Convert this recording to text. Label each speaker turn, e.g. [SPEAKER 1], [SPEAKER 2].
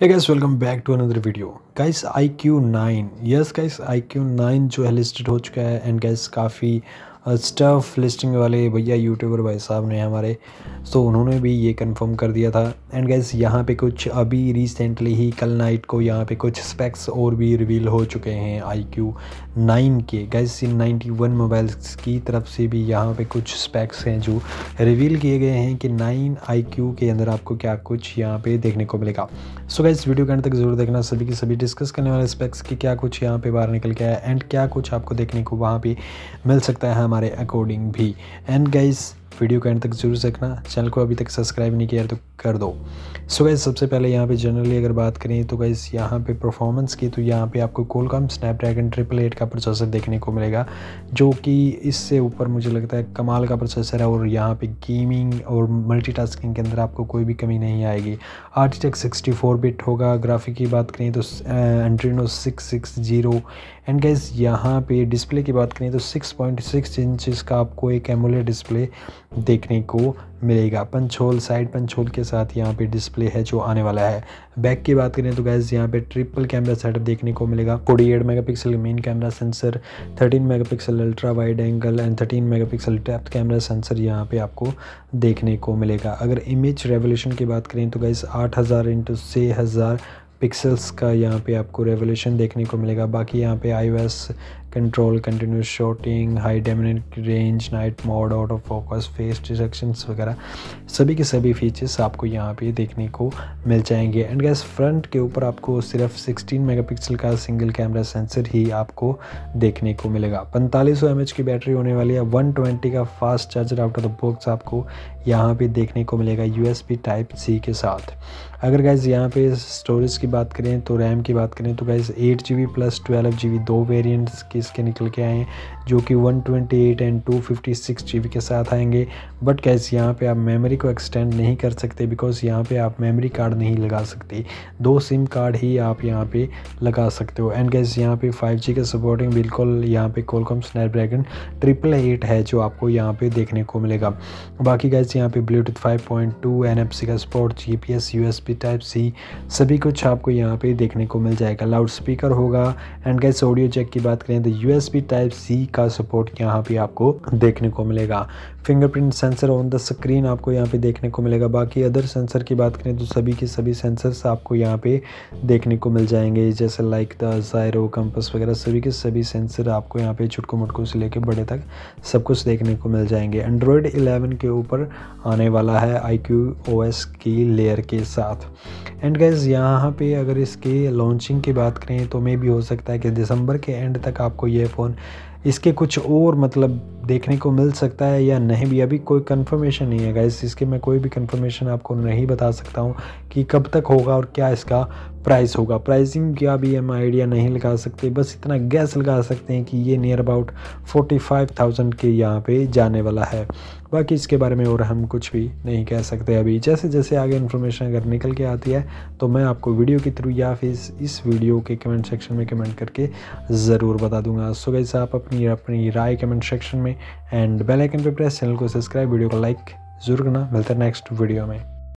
[SPEAKER 1] Hey guys, welcome back to another video. Guys, IQ9, yes guys, IQ9 जो है listed हो चुका है एंड guys काफ़ी स्टफ लिस्टिंग वाले भैया यूट्यूबर भाई साहब ने हमारे सो तो उन्होंने भी ये कंफर्म कर दिया था एंड गैस यहाँ पे कुछ अभी रिसेंटली ही कल नाइट को यहाँ पे कुछ स्पेक्स और भी रिवील हो चुके हैं आई क्यू नाइन के guys in ninety one mobiles की तरफ से भी यहाँ पे कुछ स्पेक्स हैं जो रिवील किए गए हैं कि नाइन आई क्यू के अंदर आपको क्या कुछ यहाँ पे देखने को मिलेगा सो गैस वीडियो के अंत तक ज़रूर देखना सभी के सभी डिस्कस करने वाले स्पेक्स की क्या कुछ यहाँ पे बाहर निकल गया है एंड क्या कुछ आपको देखने को वहाँ पर मिल सकता है हमारे हमारे अकॉर्डिंग भी एंड गाइस वीडियो के एंड तक जरूर देखना चैनल को अभी तक सब्सक्राइब नहीं किया तो कर दो सो गैस गाइज सबसे पहले यहाँ पे जनरली अगर बात करें तो गाइज यहाँ पे परफॉर्मेंस की तो यहाँ पे आपको कोलकाम स्नैपड्रैगन ट्रिपल एट का प्रोसेसर देखने को मिलेगा जो कि इससे ऊपर मुझे लगता है कमाल का प्रोसेसर है और यहाँ पे गेमिंग और मल्टीटास्किंग के अंदर आपको कोई भी कमी नहीं आएगी आर्टिटेक्ट सिक्सटी फोर बिट होगा ग्राफिक की बात करें तो Adreno six six zero and guys यहाँ पे डिस्प्ले की बात करें तो सिक्स पॉइंट सिक्स इंचज़ का आपको एक एमोलेट डिस्प्ले देखने को मिलेगा पंचोल साइड पंचोल के साथ यहाँ पे डिस्प्ले है जो आने वाला है बैक की बात करें तो गैस यहाँ पे ट्रिपल कैमरा सेटअप देखने को मिलेगा forty eight megapixel main camera sensor thirteen megapixel ultra wide angle and thirteen megapixel depth camera sensor यहाँ पे आपको देखने को मिलेगा अगर इमेज रेवोल्यूशन की बात करें तो गैस आठ हज़ार इंटू छः हज़ार पिक्सल्स का यहाँ पे आपको रेवोल्यूशन देखने को मिलेगा बाकी यहाँ पे eye control continuous shooting high dynamic range night mode out of focus face detections वगैरह सभी के सभी फीचर्स आपको यहाँ पे देखने को मिल जाएंगे एंड गैस फ्रंट के ऊपर आपको सिर्फ 16 मेगापिक्सल का सिंगल कैमरा सेंसर ही आपको देखने को मिलेगा पैंतालीस सौ की बैटरी होने वाली है 120 का fast charger out of the box आपको यहाँ पे देखने को मिलेगा यू टाइप सी के साथ अगर गैस यहाँ पे स्टोरेज की बात करें तो रैम की बात करें तो guys eight G plus twelve G दो वेरियंट्स के साइज़ के निकल के आए हैं जो कि 128 एंड 256 जीबी के साथ आएंगे बट कैस यहाँ पे आप मेमोरी को एक्सटेंड नहीं कर सकते बिकॉज यहाँ पे आप मेमोरी कार्ड नहीं लगा सकते दो सिम कार्ड ही आप यहाँ पे लगा सकते हो एंड गैस यहाँ पे 5G के सपोर्टिंग बिल्कुल यहाँ पे कोलकॉम ड्रैगन ट्रिपल एट है जो आपको यहाँ पे देखने को मिलेगा बाकी कैसे यहाँ पे ब्लूटूथ 5.2 सी का support S P type C सभी कुछ आपको यहाँ पे देखने को मिल जाएगा लाउड स्पीकर होगा एंड गैस ऑडियो चेक की बात करें यूएसबी टाइप सी का सपोर्ट यहाँ पे आपको देखने को मिलेगा fingerprint sensor on the screen आपको यहाँ पे देखने को मिलेगा बाकी अदर सेंसर की बात करें तो सभी के सभी सेंसर्स आपको यहाँ पे देखने को मिल जाएंगे जैसे लाइक द जायरो कंपस वगैरह सभी के सभी सेंसर आपको यहाँ पे छुटको मुटको से लेके बड़े तक सब कुछ देखने को मिल जाएंगे एंड्रॉयड 11 के ऊपर आने वाला है आई क्यू की लेयर के साथ एंड गाइज यहाँ पे अगर इसके लॉन्चिंग की बात करें तो मे भी हो सकता है कि दिसंबर के एंड तक आपको ये फ़ोन इसके कुछ और मतलब देखने को मिल सकता है या नहीं भी अभी कोई कन्फर्मेशन नहीं है गाइस इसके मैं कोई भी कन्फर्मेशन आपको नहीं बता सकता हूँ कि कब तक होगा और क्या इसका प्राइस होगा प्राइसिंग क्या भी हम आइडिया नहीं लगा सकते बस इतना गैस लगा सकते हैं कि ये नियर अबाउट थाउजेंड के यहाँ पे जाने वाला है बाकी इसके बारे में और हम कुछ भी नहीं कह सकते अभी जैसे जैसे आगे इन्फॉर्मेशन अगर निकल के आती है तो मैं आपको वीडियो के थ्रू या फिर इस वीडियो के कमेंट सेक्शन में कमेंट करके ज़रूर बता दूंगा सो गाइस आप अपनी अपनी राय कमेंट सेक्शन में एंड बेलाइकन पर प्रेस चैनल को सब्सक्राइब वीडियो को लाइक ज़रूर करना मिलता है नेक्स्ट वीडियो में